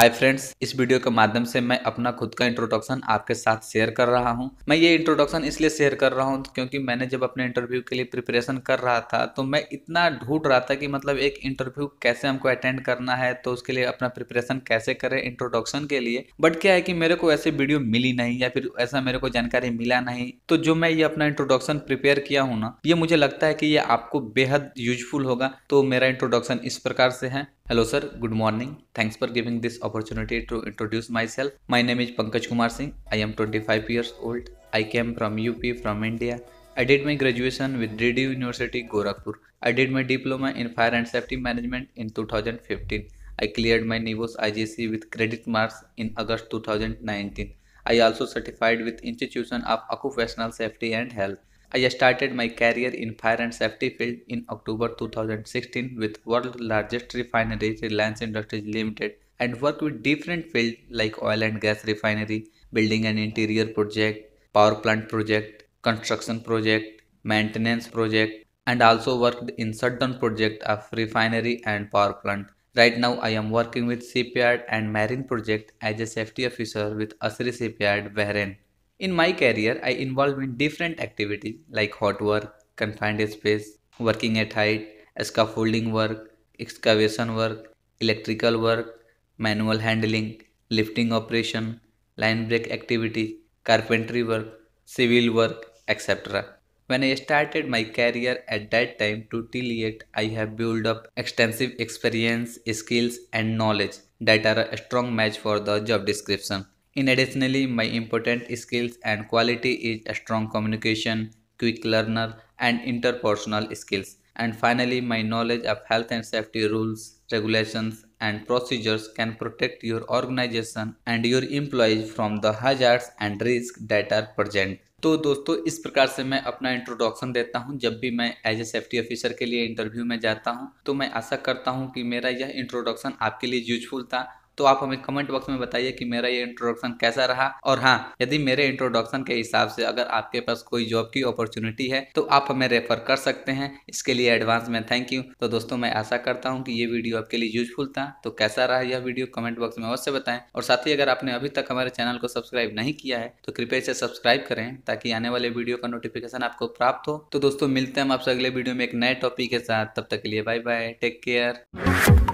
Hi friends इस video के माध्यम से मैं अपना खुद का इंट्रोडक्शन आपके साथ शेयर कर रहा हूं मैं ये इंट्रोडक्शन इसलिए शेयर कर रहा हूं क्योंकि मैंने जब अपने इंटरव्यू के लिए प्रिपरेशन कर रहा था तो मैं इतना ढूंढ रहा था कि मतलब एक इंटरव्यू कैसे हमको अटेंड करना है तो उसके लिए अपना प्रिपरेशन कैसे करें इंट्रोडक्शन के लिए बट क्या है कि मेरे को ऐसी वीडियो मिली नहीं या फिर ऐसा मेरे को जानकारी मिला नहीं तो जो मैं ये अपना इंट्रोडक्शन प्रिपेयर किया हूँ ना ये मुझे लगता है कि ये आपको बेहद यूजफुल होगा तो मेरा इंट्रोडक्शन इस प्रकार से है Hello sir, good morning. Thanks for giving this opportunity to introduce myself. My name is Pankaj Kumar Singh. I am 25 years old. I came from UP from India. I did my graduation with DD University Gorakhpur. I did my diploma in fire and safety management in 2015. I cleared my NIVOS IGC with credit marks in August 2019. I also certified with Institution of Occupational Safety and Health. I started my career in fire and safety field in October 2016 with world largest refinery Reliance Industries Limited and worked with different fields like oil and gas refinery, building and interior project, power plant project, construction project, maintenance project and also worked in certain project of refinery and power plant. Right now I am working with shipyard and marine project as a safety officer with Asri Shipyard Bahrain. In my career, I involved in different activities like hot work, confined space, working at height, scaffolding work, excavation work, electrical work, manual handling, lifting operation, line break activity, carpentry work, civil work, etc. When I started my career at that time to till yet, I have built up extensive experience, skills, and knowledge that are a strong match for the job description. In additionally, my important skills and quality is a strong communication, quick learner and interpersonal skills. And finally, my knowledge of health and safety rules, regulations and procedures can protect your organization and your employees from the hazards and risks that are present. तो दोस्तों इस प्रकार से मैं अपना introduction देता हूं जब भी मैं एज ए सेफ्टी ऑफिसर के लिए इंटरव्यू में जाता हूं तो मैं आशा करता हूं कि मेरा यह इंट्रोडक्शन आपके लिए यूजफुल था तो आप हमें कमेंट बॉक्स में बताइए कि मेरा ये इंट्रोडक्शन कैसा रहा और हाँ यदि मेरे इंट्रोडक्शन के हिसाब से अगर आपके पास कोई जॉब की अपॉर्चुनिटी है तो आप हमें रेफर कर सकते हैं इसके लिए एडवांस में थैंक यू तो दोस्तों मैं आशा करता हूँ कि ये वीडियो आपके लिए यूजफुल था तो कैसा रहा यह वीडियो कमेंट बॉक्स में अवश्य बताएं और साथ ही अगर आपने अभी तक हमारे चैनल को सब्सक्राइब नहीं किया है तो कृपया इसे सब्सक्राइब करें ताकि आने वाले वीडियो का नोटिफिकेशन आपको प्राप्त हो तो दोस्तों मिलते हैं हम आपसे अगले वीडियो में एक नए टॉपिक के साथ तब तक के लिए बाय बाय टेक केयर